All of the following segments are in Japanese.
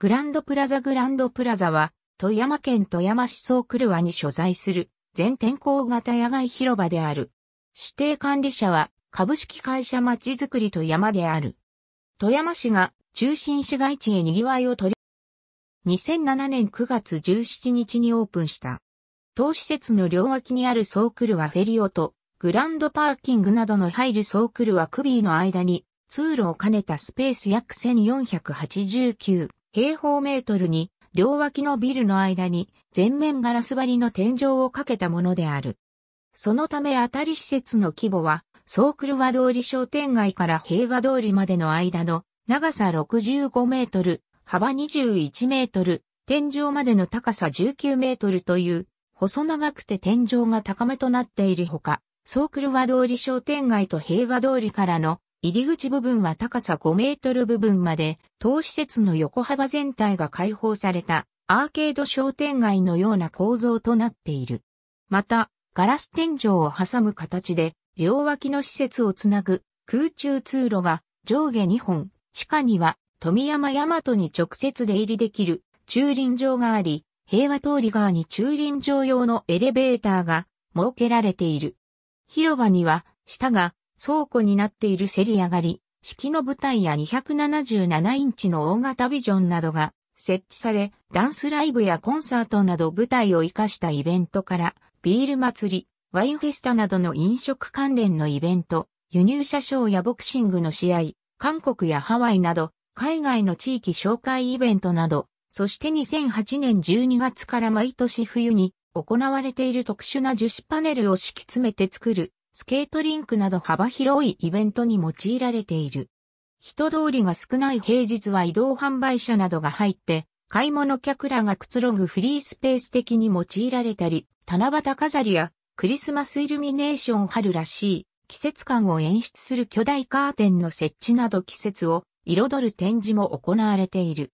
グランドプラザグランドプラザは、富山県富山市総ルワに所在する、全天候型野外広場である。指定管理者は、株式会社まちづくり富山である。富山市が、中心市街地へ賑わいを取り、2007年9月17日にオープンした。当施設の両脇にある総ルワフェリオと、グランドパーキングなどの入る総ルワクビーの間に、通路を兼ねたスペース約1489平方メートルに、両脇のビルの間に全面ガラス張りの天井をかけたものである。そのため当たり施設の規模は、ソークルワ通り商店街から平和通りまでの間の長さ65メートル、幅21メートル、天井までの高さ19メートルという、細長くて天井が高めとなっているほか、ソークルワ通り商店街と平和通りからの入り口部分は高さ5メートル部分まで、当施設の横幅全体が開放されたアーケード商店街のような構造となっている。また、ガラス天井を挟む形で、両脇の施設をつなぐ空中通路が上下2本、地下には富山大和に直接出入りできる駐輪場があり、平和通り側に駐輪場用のエレベーターが設けられている。広場には、下が倉庫になっているせり上がり、式の舞台や277インチの大型ビジョンなどが設置され、ダンスライブやコンサートなど舞台を活かしたイベントから、ビール祭り、ワインフェスタなどの飲食関連のイベント、輸入車ショーやボクシングの試合、韓国やハワイなど、海外の地域紹介イベントなど、そして2008年12月から毎年冬に行われている特殊な樹脂パネルを敷き詰めて作るスケートリンクなど幅広いイベントに用いられている。人通りが少ない平日は移動販売車などが入って、買い物客らがくつろぐフリースペース的に用いられたり、七夕飾りやクリスマスイルミネーション春らしい季節感を演出する巨大カーテンの設置など季節を彩る展示も行われている。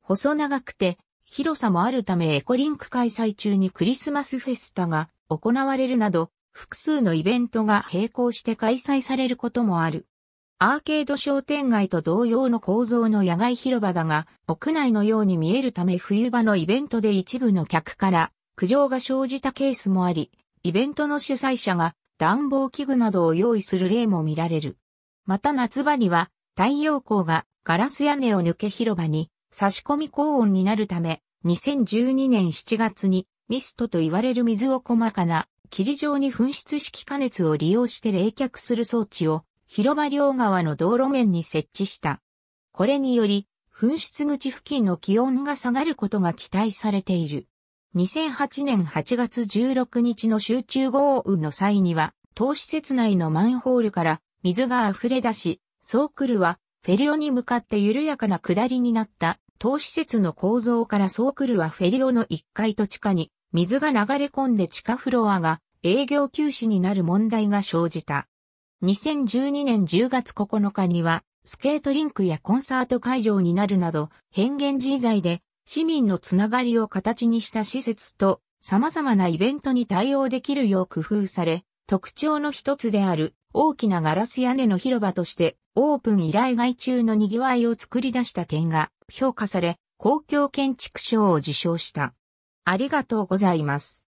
細長くて広さもあるためエコリンク開催中にクリスマスフェスタが行われるなど複数のイベントが並行して開催されることもある。アーケード商店街と同様の構造の野外広場だが、屋内のように見えるため冬場のイベントで一部の客から苦情が生じたケースもあり、イベントの主催者が暖房器具などを用意する例も見られる。また夏場には太陽光がガラス屋根を抜け広場に差し込み高温になるため、2012年7月にミストと言われる水を細かな霧状に噴出式加熱を利用して冷却する装置を広場両側の道路面に設置した。これにより、噴出口付近の気温が下がることが期待されている。2008年8月16日の集中豪雨の際には、当施設内のマンホールから水が溢れ出し、ソークルはフェリオに向かって緩やかな下りになった。当施設の構造からソークルはフェリオの1階と地下に水が流れ込んで地下フロアが営業休止になる問題が生じた。2012年10月9日には、スケートリンクやコンサート会場になるなど、変幻自在で市民のつながりを形にした施設と様々なイベントに対応できるよう工夫され、特徴の一つである大きなガラス屋根の広場としてオープン依頼外中の賑わいを作り出した点が評価され、公共建築賞を受賞した。ありがとうございます。